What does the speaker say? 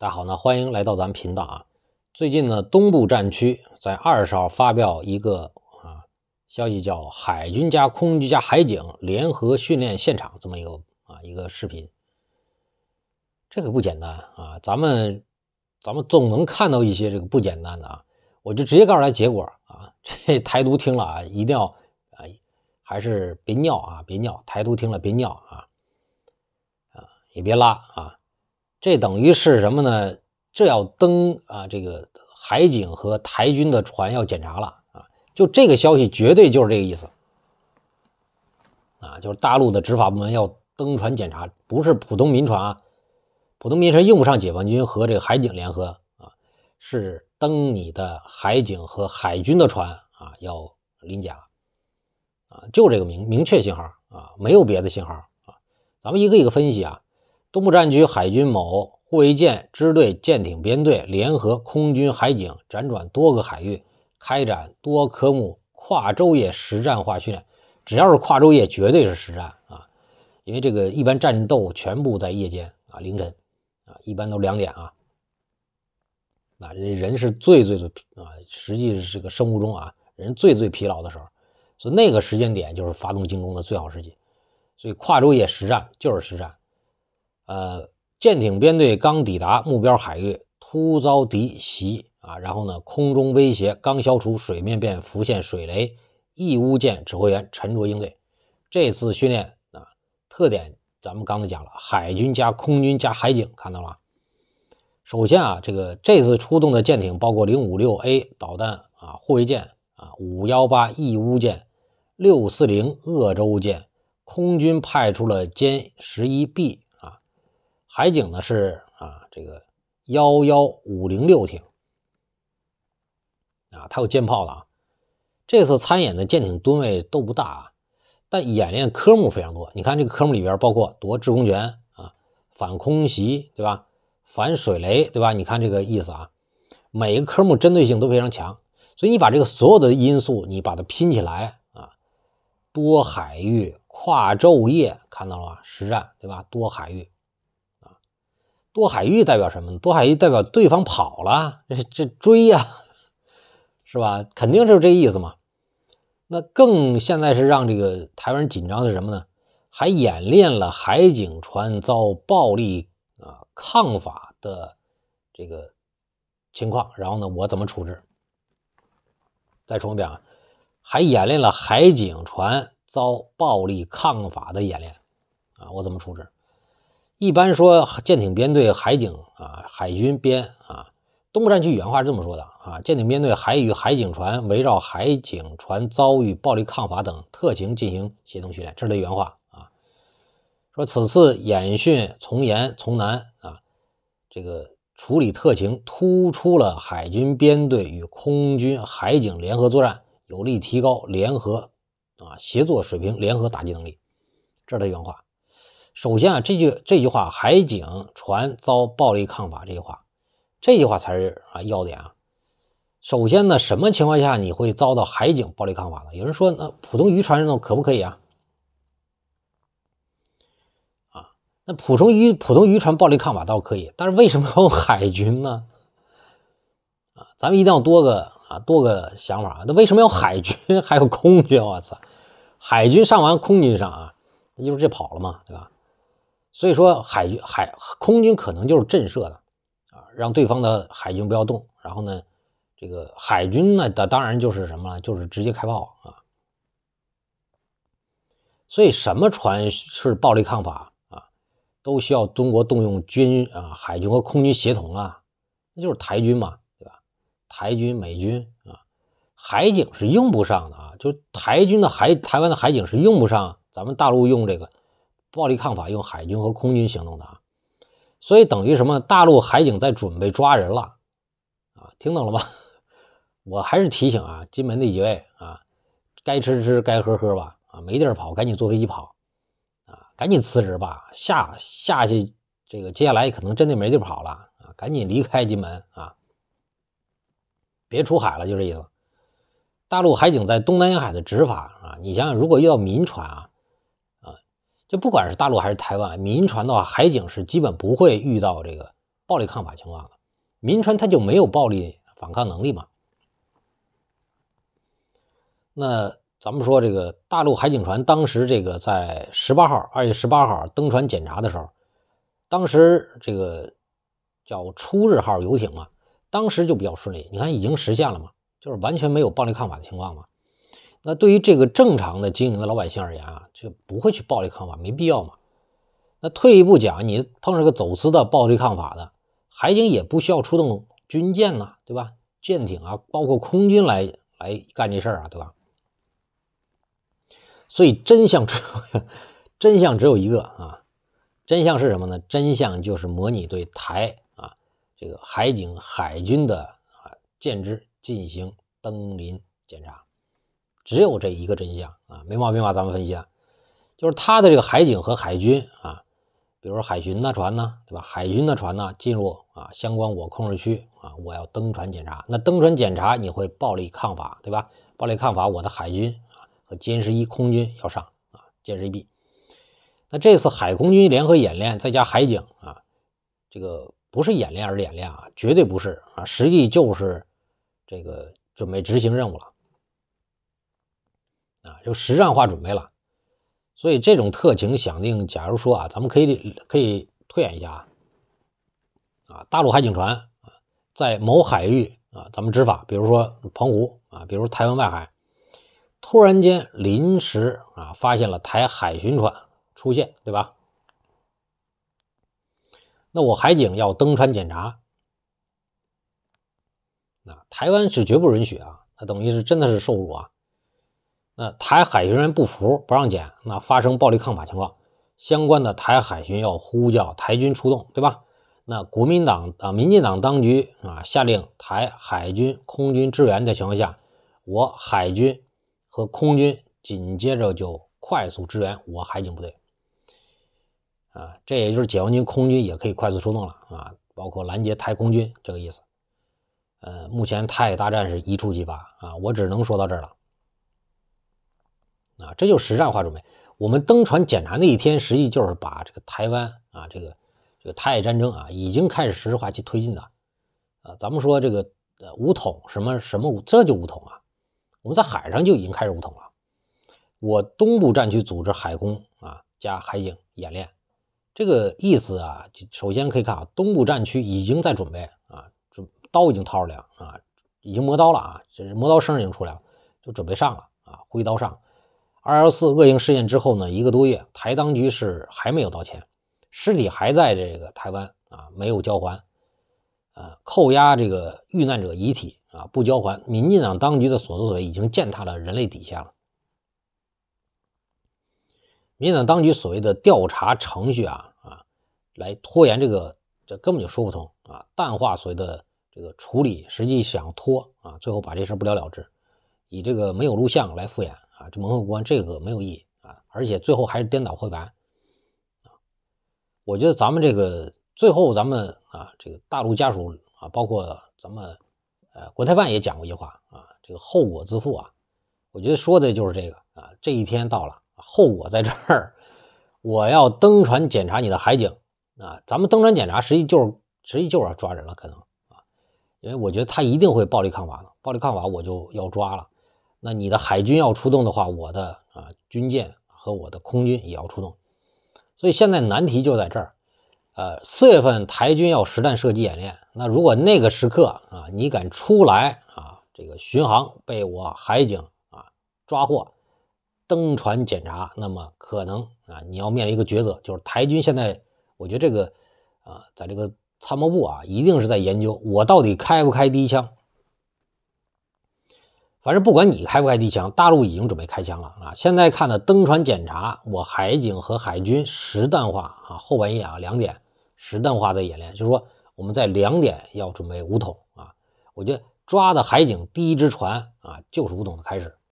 大家好，呢，欢迎来到咱频道啊。最近呢，东部战区在二十号发表一个啊消息，叫海军加空军加海警联合训练现场这么一个啊一个视频。这个不简单啊，咱们咱们总能看到一些这个不简单的啊。我就直接告诉他结果啊，这台独听了啊，一定要啊，还是别尿啊，别尿，台独听了别尿啊，啊也别拉啊。这等于是什么呢？这要登啊，这个海警和台军的船要检查了啊！就这个消息，绝对就是这个意思啊！就是大陆的执法部门要登船检查，不是普通民船啊，普通民船用不上解放军和这个海警联合啊，是登你的海警和海军的船啊，要临甲啊！就这个明明确信号啊，没有别的信号啊，咱们一个一个分析啊。东部战区海军某护卫舰支队舰艇编队联合空军海警，辗转多个海域开展多科目跨昼夜实战化训练。只要是跨昼夜，绝对是实战啊！因为这个一般战斗全部在夜间啊，凌晨啊，一般都两点啊。那人是最最最啊，实际是这个生物钟啊，人最最疲劳的时候，所以那个时间点就是发动进攻的最好时机。所以跨昼夜实战就是实战。呃，舰艇编队刚抵达目标海域，突遭敌袭啊！然后呢，空中威胁刚消除，水面便浮现水雷。义乌舰指挥员沉着应对。这次训练啊，特点咱们刚才讲了，海军加空军加海警，看到了吗？首先啊，这个这次出动的舰艇包括零五六 A 导弹啊护卫舰啊五幺八义乌舰六四零鄂州舰，空军派出了歼十一 B。海警呢是啊，这个幺幺五零六艇啊，它有舰炮的啊。这次参演的舰艇吨位都不大啊，但演练科目非常多。你看这个科目里边包括夺制空权啊、反空袭对吧、反水雷对吧？你看这个意思啊，每个科目针对性都非常强。所以你把这个所有的因素你把它拼起来啊，多海域、跨昼夜，看到了吗？实战对吧？多海域。多海域代表什么？多海域代表对方跑了，这这追呀，是吧？肯定就是这意思嘛。那更现在是让这个台湾人紧张的是什么呢？还演练了海警船遭暴力啊抗法的这个情况，然后呢，我怎么处置？再重复一遍啊，还演练了海警船遭暴力抗法的演练啊，我怎么处置？一般说，舰艇编队、海警啊，海军编啊，东部战区原话是这么说的啊：舰艇编队海与海警船围绕海警船遭遇暴力抗法等特情进行协同训练，这是他原话啊。说此次演训从严从难啊，这个处理特情突出了海军编队与空军、海警联合作战，有力提高联合啊协作水平、联合打击能力，这是他原话。首先啊，这句这句话“海警船遭暴力抗法”这句话，这句话才是啊要点啊。首先呢，什么情况下你会遭到海警暴力抗法呢？有人说，那普通渔船这种可不可以啊？啊，那普通渔普通渔船暴力抗法倒可以，但是为什么要海军呢？啊，咱们一定要多个啊多个想法。那为什么要海军？还有空军？我操，海军上完，空军上啊，那就是这跑了嘛，对吧？所以说，海军、海空军可能就是震慑的啊，让对方的海军不要动。然后呢，这个海军呢，当当然就是什么了，就是直接开炮啊。所以，什么船是暴力抗法啊，都需要中国动用军啊，海军和空军协同啊，那就是台军嘛，对吧？台军、美军啊，海警是用不上的啊，就台军的海，台湾的海警是用不上，咱们大陆用这个。暴力抗法用海军和空军行动的啊，所以等于什么？大陆海警在准备抓人了啊，听懂了吗？我还是提醒啊，金门那几位啊，该吃吃该喝喝吧啊，没地儿跑，赶紧坐飞机跑啊，赶紧辞职吧，下下去这个接下来可能真的没地儿跑了啊，赶紧离开金门啊，别出海了，就这意思。大陆海警在东南沿海的执法啊，你想想，如果遇到民船啊。就不管是大陆还是台湾，民船的话，海警是基本不会遇到这个暴力抗法情况的。民船它就没有暴力反抗能力嘛。那咱们说这个大陆海警船，当时这个在十八号，二月十八号登船检查的时候，当时这个叫“初日号”游艇啊，当时就比较顺利。你看，已经实现了嘛，就是完全没有暴力抗法的情况嘛。那对于这个正常的经营的老百姓而言啊，这不会去暴力抗法，没必要嘛。那退一步讲，你碰上个走私的暴力抗法的，海警也不需要出动军舰呐，对吧？舰艇啊，包括空军来来干这事儿啊，对吧？所以真相，只有真相只有一个啊！真相是什么呢？真相就是模拟对台啊，这个海警、海军的啊舰只进行登临检查。只有这一个真相啊，没毛病吧？咱们分析啊，就是他的这个海警和海军啊，比如说海巡的船呢，对吧？海军的船呢，进入啊相关我控制区啊，我要登船检查。那登船检查你会暴力抗法，对吧？暴力抗法，我的海军啊和歼十一空军要上啊，歼十一 B。那这次海空军联合演练再加海警啊，这个不是演练而演练啊，绝对不是啊，实际就是这个准备执行任务了。啊，就实战化准备了，所以这种特情想定，假如说啊，咱们可以可以推演一下啊，啊，大陆海警船在某海域啊，咱们执法，比如说澎湖啊，比如台湾外海，突然间临时啊，发现了台海巡船出现，对吧？那我海警要登船检查，那台湾是绝不允许啊，那等于是真的是受辱啊。那台海军人不服，不让检，那发生暴力抗法情况，相关的台海军要呼叫台军出动，对吧？那国民党啊民进党当局啊，下令台海军、空军支援的情况下，我海军和空军紧接着就快速支援我海警部队，啊，这也就是解放军空军也可以快速出动了啊，包括拦截台空军这个意思。呃，目前台海大战是一触即发啊，我只能说到这儿了。啊，这就实战化准备。我们登船检查那一天，实际就是把这个台湾啊，这个这个台海战争啊，已经开始实施化去推进的。啊，咱们说这个呃武统什么什么武，这就武统啊。我们在海上就已经开始武统了。我东部战区组织海空啊加海警演练，这个意思啊，首先可以看啊，东部战区已经在准备啊，准刀已经掏出来了啊，已经磨刀了啊，这是磨刀声已经出来了，就准备上了啊，挥刀上。二幺四恶性事件之后呢，一个多月，台当局是还没有道歉，尸体还在这个台湾啊，没有交还，啊，扣押这个遇难者遗体啊，不交还，民进党当局的所作所为已经践踏了人类底线了。民进党当局所谓的调查程序啊啊，来拖延这个，这根本就说不通啊，淡化所谓的这个处理，实际想拖啊，最后把这事不了了之，以这个没有录像来敷衍。啊，这蒙混过关这个没有意义啊，而且最后还是颠倒黑白，啊，我觉得咱们这个最后咱们啊，这个大陆家属啊，包括咱们呃国台办也讲过一句话啊，这个后果自负啊，我觉得说的就是这个啊，这一天到了，后果在这儿，我要登船检查你的海警啊，咱们登船检查实际就是实际就是要抓人了，可能啊，因为我觉得他一定会暴力抗法的，暴力抗法我就要抓了。那你的海军要出动的话，我的啊军舰和我的空军也要出动，所以现在难题就在这儿。呃，四月份台军要实弹射击演练，那如果那个时刻啊，你敢出来啊，这个巡航被我海警啊抓获，登船检查，那么可能啊，你要面临一个抉择，就是台军现在我觉得这个啊，在这个参谋部啊，一定是在研究我到底开不开第一枪。反正不管你开不开地枪，大陆已经准备开枪了啊！现在看的登船检查，我海警和海军实弹化啊，后半夜啊两点实弹化在演练，就是说我们在两点要准备武统啊！我觉得抓的海警第一只船啊，就是武统的开始。